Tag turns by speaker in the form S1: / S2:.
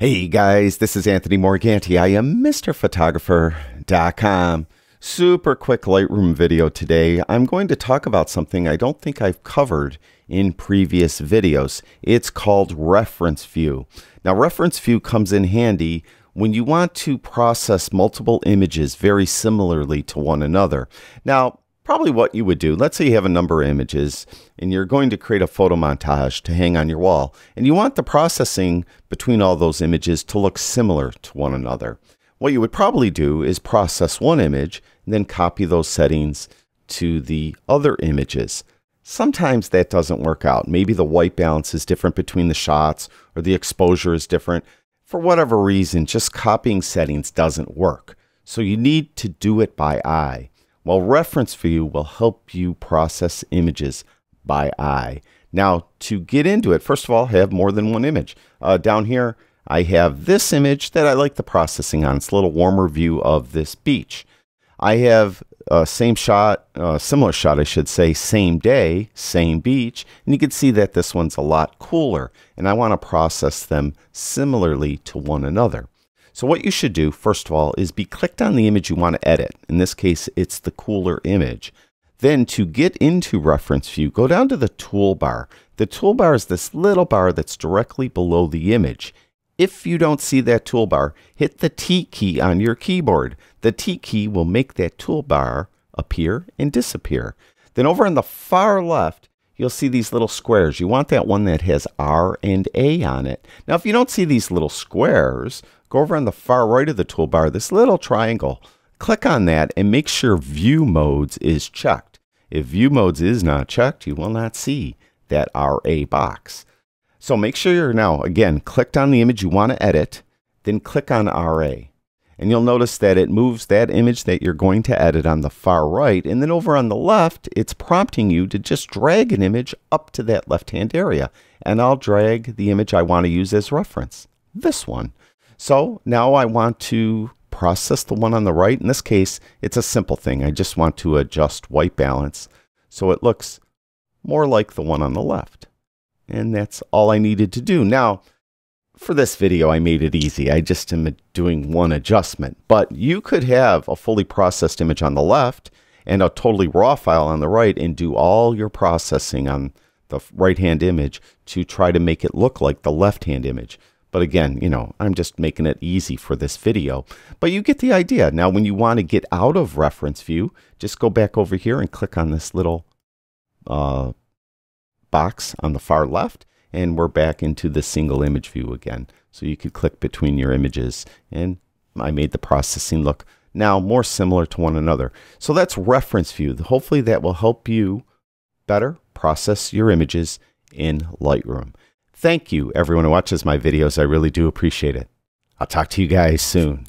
S1: Hey guys, this is Anthony Morganti. I am MrPhotographer.com. Super quick Lightroom video today. I'm going to talk about something I don't think I've covered in previous videos. It's called reference view. Now reference view comes in handy when you want to process multiple images very similarly to one another. Now, probably what you would do. Let's say you have a number of images and you're going to create a photo montage to hang on your wall, and you want the processing between all those images to look similar to one another. What you would probably do is process one image and then copy those settings to the other images. Sometimes that doesn't work out. Maybe the white balance is different between the shots or the exposure is different. For whatever reason, just copying settings doesn't work. So you need to do it by eye while Reference View will help you process images by eye. Now, to get into it, first of all, I have more than one image. Uh, down here, I have this image that I like the processing on. It's a little warmer view of this beach. I have uh, same shot, uh, similar shot, I should say, same day, same beach, and you can see that this one's a lot cooler, and I want to process them similarly to one another. So what you should do, first of all, is be clicked on the image you want to edit. In this case, it's the cooler image. Then to get into reference view, go down to the toolbar. The toolbar is this little bar that's directly below the image. If you don't see that toolbar, hit the T key on your keyboard. The T key will make that toolbar appear and disappear. Then over on the far left, you'll see these little squares. You want that one that has R and A on it. Now, if you don't see these little squares, go over on the far right of the toolbar, this little triangle, click on that and make sure View Modes is checked. If View Modes is not checked, you will not see that RA box. So make sure you're now, again, clicked on the image you want to edit, then click on RA. And you'll notice that it moves that image that you're going to edit on the far right. And then over on the left, it's prompting you to just drag an image up to that left-hand area. And I'll drag the image I want to use as reference, this one. So now I want to process the one on the right. In this case, it's a simple thing. I just want to adjust white balance so it looks more like the one on the left. And that's all I needed to do. Now, for this video, I made it easy. I just am doing one adjustment, but you could have a fully processed image on the left and a totally raw file on the right and do all your processing on the right hand image to try to make it look like the left hand image. But again, you know, I'm just making it easy for this video. But you get the idea. Now, when you want to get out of reference view, just go back over here and click on this little uh, box on the far left. And we're back into the single image view again. So you could click between your images. And I made the processing look now more similar to one another. So that's reference view. Hopefully that will help you better process your images in Lightroom. Thank you, everyone who watches my videos. I really do appreciate it. I'll talk to you guys soon.